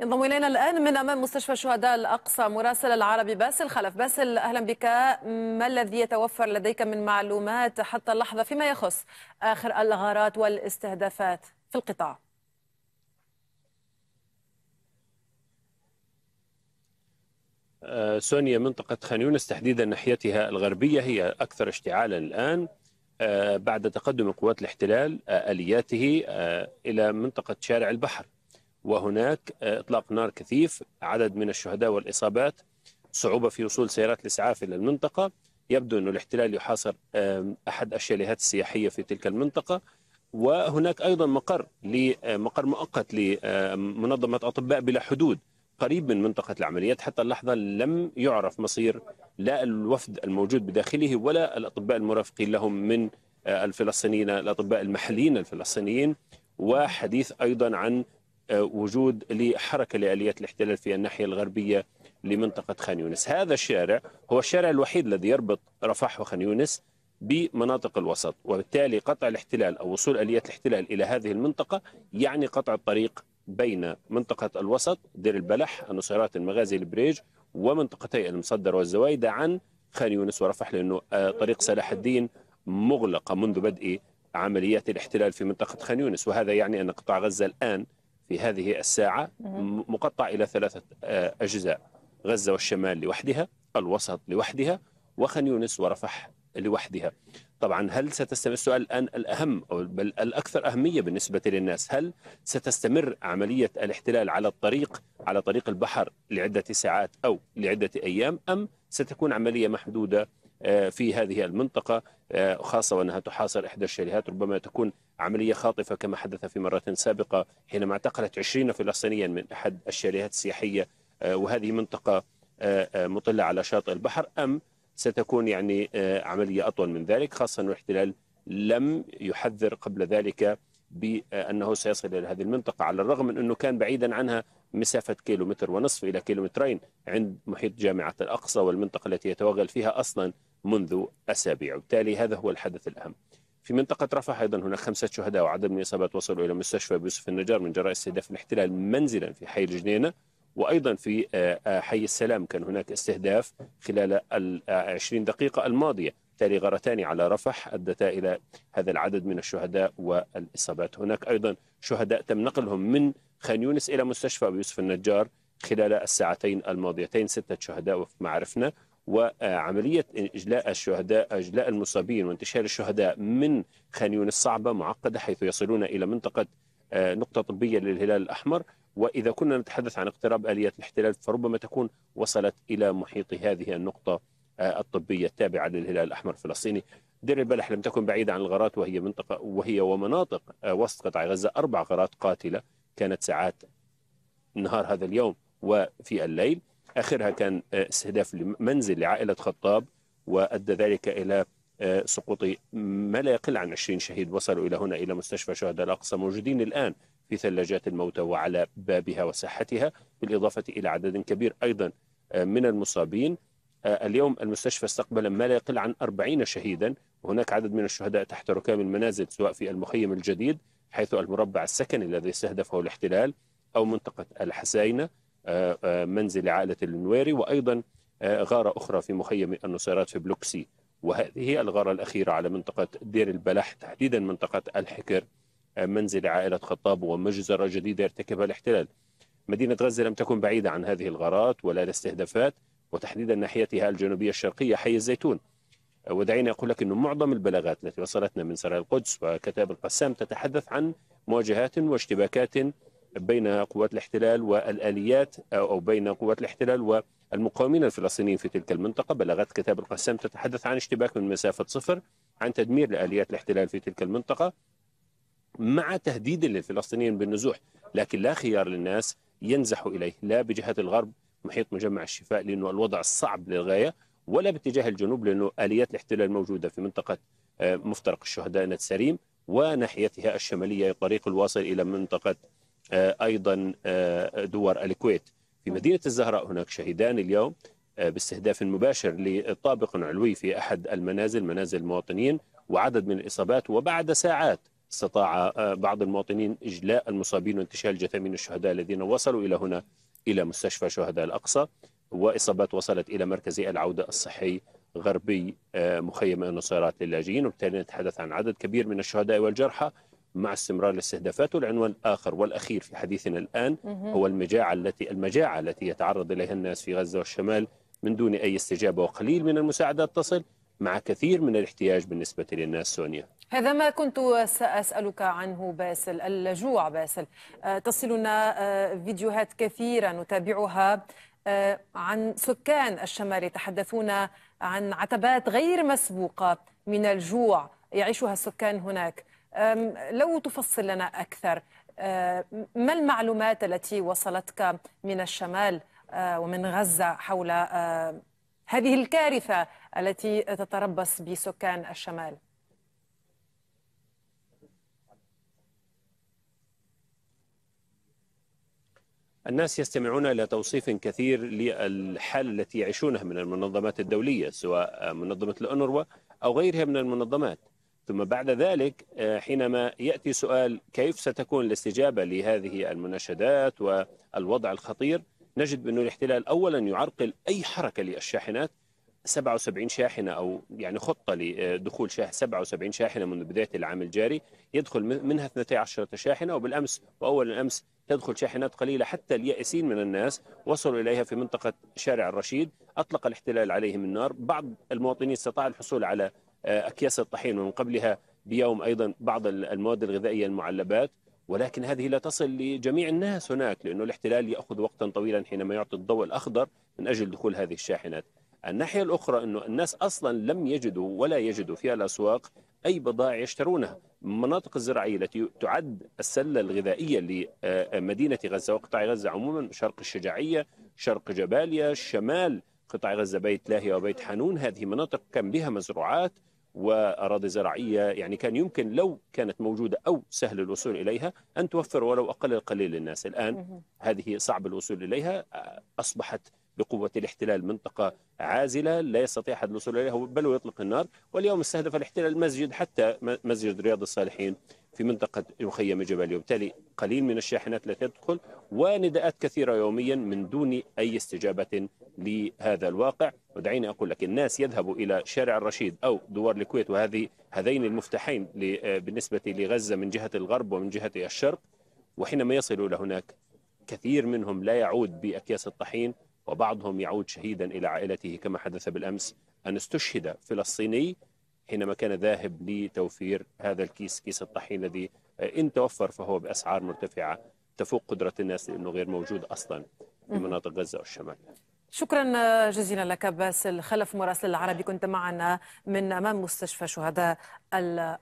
ينضم الينا الان من امام مستشفى شهداء الاقصى مراسل العربي باسل خلف باسل اهلا بك ما الذي يتوفر لديك من معلومات حتى اللحظه فيما يخص اخر الغارات والاستهدافات في القطاع آه، سونيا منطقة خان يونس تحديدا ناحيتها الغربية هي أكثر اشتعالا الآن آه، بعد تقدم قوات الاحتلال آه، آلياته إلى منطقة شارع البحر وهناك آه، إطلاق نار كثيف عدد من الشهداء والإصابات صعوبة في وصول سيارات الإسعاف إلى المنطقة يبدو أن الاحتلال يحاصر أحد الشاليهات السياحية في تلك المنطقة وهناك أيضا مقر لمقر آه، مؤقت لمنظمة آه، أطباء بلا حدود قريب من منطقة العمليات حتى اللحظة لم يعرف مصير لا الوفد الموجود بداخله ولا الأطباء المرافقين لهم من الفلسطينيين الأطباء المحليين الفلسطينيين وحديث أيضا عن وجود لحركة لآليات الاحتلال في الناحية الغربية لمنطقة خان يونس هذا الشارع هو الشارع الوحيد الذي يربط رفح وخان يونس بمناطق الوسط وبالتالي قطع الاحتلال أو وصول آليات الاحتلال إلى هذه المنطقة يعني قطع الطريق بين منطقة الوسط دير البلح النصيرات المغازي البريج ومنطقتي المصدر والزوايدة عن خان يونس ورفح لأنه آه، طريق صلاح الدين مغلقة منذ بدء عمليات الاحتلال في منطقة خان يونس وهذا يعني أن قطاع غزة الآن في هذه الساعة مقطع إلى ثلاثة آه، أجزاء غزة والشمال لوحدها الوسط لوحدها وخان يونس ورفح لوحدها طبعا هل ستستمر السؤال الآن الأهم أو بل الأكثر أهمية بالنسبة للناس هل ستستمر عملية الاحتلال على الطريق على طريق البحر لعدة ساعات أو لعدة أيام أم ستكون عملية محدودة آه، في هذه المنطقة آه، خاصة وأنها تحاصر إحدى الشاليهات ربما تكون عملية خاطفة كما حدث في مرة سابقة حينما اعتقلت 20 فلسطينيا من أحد الشاليهات السياحية آه، وهذه منطقة مطلة على شاطئ البحر أم ستكون يعني عملية أطول من ذلك خاصة أن الاحتلال لم يحذر قبل ذلك بأنه سيصل إلى هذه المنطقة على الرغم من أنه كان بعيدا عنها مسافة كيلومتر ونصف إلى كيلومترين عند محيط جامعة الأقصى والمنطقة التي يتوغل فيها أصلا منذ أسابيع وبالتالي هذا هو الحدث الأهم في منطقة رفح أيضا هناك خمسة شهداء وعدد من الإصابات وصلوا إلى مستشفى بيوسف النجار من جراء استهداف الاحتلال منزلا في حي الجنينة وأيضا في آه، آه، حي السلام كان هناك استهداف خلال العشرين دقيقة الماضية بالتالي غارتان على رفح أدتا إلى هذا العدد من الشهداء والإصابات هناك أيضا شهداء تم نقلهم من خان يونس إلى مستشفى بيوسف النجار خلال الساعتين الماضيتين ستة شهداء وفق ما عرفنا وعملية إجلاء الشهداء إجلاء المصابين وانتشال الشهداء من خان يونس صعبة معقدة حيث يصلون إلى منطقة آه، نقطة طبية للهلال الأحمر وإذا كنا نتحدث عن اقتراب آليات الاحتلال فربما تكون وصلت إلى محيط هذه النقطة آه، الطبية التابعة للهلال الأحمر الفلسطيني دير البلح لم تكن بعيدة عن الغارات وهي منطقة وهي ومناطق آه، وسط قطاع غزة أربع غارات قاتلة كانت ساعات نهار هذا اليوم وفي الليل اخرها كان آه، استهداف منزل لعائله خطاب وادى ذلك الى آه، سقوط ما لا يقل عن 20 شهيد وصلوا الى هنا الى مستشفى شهداء الاقصى موجودين الان في ثلاجات الموتى وعلى بابها وساحتها بالاضافه الى عدد كبير ايضا آه، من المصابين اليوم المستشفى استقبل ما لا يقل عن 40 شهيدا وهناك عدد من الشهداء تحت ركام المنازل سواء في المخيم الجديد حيث المربع السكني الذي استهدفه الاحتلال او منطقه الحسينه آه، آه، منزل عائلة النويري وأيضا آه، غارة أخرى في مخيم النصيرات في بلوكسي وهذه الغارة الأخيرة على منطقة دير البلح تحديدا منطقة الحكر منزل عائلة خطاب ومجزرة جديدة يرتكبها الاحتلال مدينة غزة لم تكن بعيدة عن هذه الغارات ولا الاستهدافات وتحديدا ناحيتها الجنوبية الشرقية حي الزيتون ودعيني أقول لك أن معظم البلاغات التي وصلتنا من سرايا القدس وكتاب القسام تتحدث عن مواجهات واشتباكات بين قوات الاحتلال والآليات أو بين قوات الاحتلال والمقاومين الفلسطينيين في تلك المنطقة بلغت كتاب القسام تتحدث عن اشتباك من مسافة صفر عن تدمير لآليات الاحتلال في تلك المنطقة مع تهديد للفلسطينيين بالنزوح لكن لا خيار للناس ينزحوا إليه لا بجهة الغرب محيط مجمع الشفاء لأنه الوضع صعب للغاية ولا باتجاه الجنوب لأنه آليات الاحتلال موجودة في منطقة آه، مفترق الشهداء نتساريم وناحيتها الشمالية طريق الواصل إلى منطقة آه، ايضا آه، دوار الكويت في نعم. مدينه الزهراء هناك شهيدان اليوم آه، باستهداف مباشر لطابق علوي في احد المنازل منازل المواطنين وعدد من الاصابات وبعد ساعات استطاع بعض المواطنين اجلاء المصابين وانتشال جثامين الشهداء الذين وصلوا الى هنا الى مستشفى شهداء الاقصى واصابات وصلت الى مركز العوده الصحي غربي مخيم النصيرات للاجئين وبالتالي نتحدث عن عدد كبير من الشهداء والجرحى مع استمرار الاستهدافات والعنوان الآخر والأخير في حديثنا الآن هو المجاعة التي المجاعة التي يتعرض إليها الناس في غزة والشمال من دون أي استجابة وقليل من المساعدات تصل مع كثير من الاحتياج بالنسبة للناس سونيا هذا ما كنت سأسألك عنه باسل الجوع باسل آه، تصلنا آه، فيديوهات كثيرة نتابعها آه، عن سكان الشمال يتحدثون عن عتبات غير مسبوقة من الجوع يعيشها السكان هناك لو تفصل لنا أكثر أه، ما المعلومات التي وصلتك من الشمال أه، ومن غزة حول أه، هذه الكارثة التي تتربص بسكان الشمال الناس يستمعون إلى توصيف كثير للحال التي يعيشونها من المنظمات الدولية سواء منظمة الأنروا أو غيرها من المنظمات ثم بعد ذلك آه، حينما ياتي سؤال كيف ستكون الاستجابه لهذه المناشدات والوضع الخطير نجد بأن الاحتلال اولا يعرقل اي حركه للشاحنات 77 شاحنه او يعني خطه لدخول 77 شاحنه منذ بدايه العام الجاري يدخل منها 12 شاحنه وبالامس واول الامس تدخل شاحنات قليله حتى اليائسين من الناس وصلوا اليها في منطقه شارع الرشيد اطلق الاحتلال عليهم النار بعض المواطنين استطاع الحصول على أكياس الطحين ومن قبلها بيوم أيضا بعض المواد الغذائية المعلبات ولكن هذه لا تصل لجميع الناس هناك لأنه الاحتلال يأخذ وقتا طويلا حينما يعطي الضوء الأخضر من أجل دخول هذه الشاحنات الناحية الأخرى أنه الناس أصلا لم يجدوا ولا يجدوا في الأسواق أي بضائع يشترونها المناطق الزراعية التي تعد السلة الغذائية لمدينة غزة وقطاع غزة عموما شرق الشجاعية شرق جباليا شمال قطاع غزة بيت لاهيا وبيت حانون هذه مناطق كان بها مزروعات وأراضي زراعية يعني كان يمكن لو كانت موجودة أو سهل الوصول إليها أن توفر ولو أقل القليل للناس الآن هذه صعب الوصول إليها آه، أصبحت بقوة الاحتلال منطقة عازلة لا يستطيع أحد الوصول إليها بل ويطلق النار واليوم استهدف الاحتلال المسجد حتى مسجد رياض الصالحين في منطقة مخيم الجبلي وبالتالي قليل من الشاحنات التي تدخل ونداءات كثيرة يوميا من دون أي استجابة لهذا الواقع ودعيني أقول لك الناس يذهبوا إلى شارع الرشيد أو دوار الكويت وهذه هذين المفتاحين آه، بالنسبة لغزة من جهة الغرب ومن جهة الشرق وحينما يصلوا إلى هناك كثير منهم لا يعود بأكياس الطحين وبعضهم يعود شهيدا إلى عائلته كما حدث بالأمس أن استشهد فلسطيني حينما كان ذاهب لتوفير هذا الكيس كيس الطحين الذي آه، ان توفر فهو باسعار مرتفعه تفوق قدره الناس لانه غير موجود اصلا في مناطق غزه والشمال. شكرا جزيلا لك باسل خلف مراسل العربي كنت معنا من امام مستشفى شهداء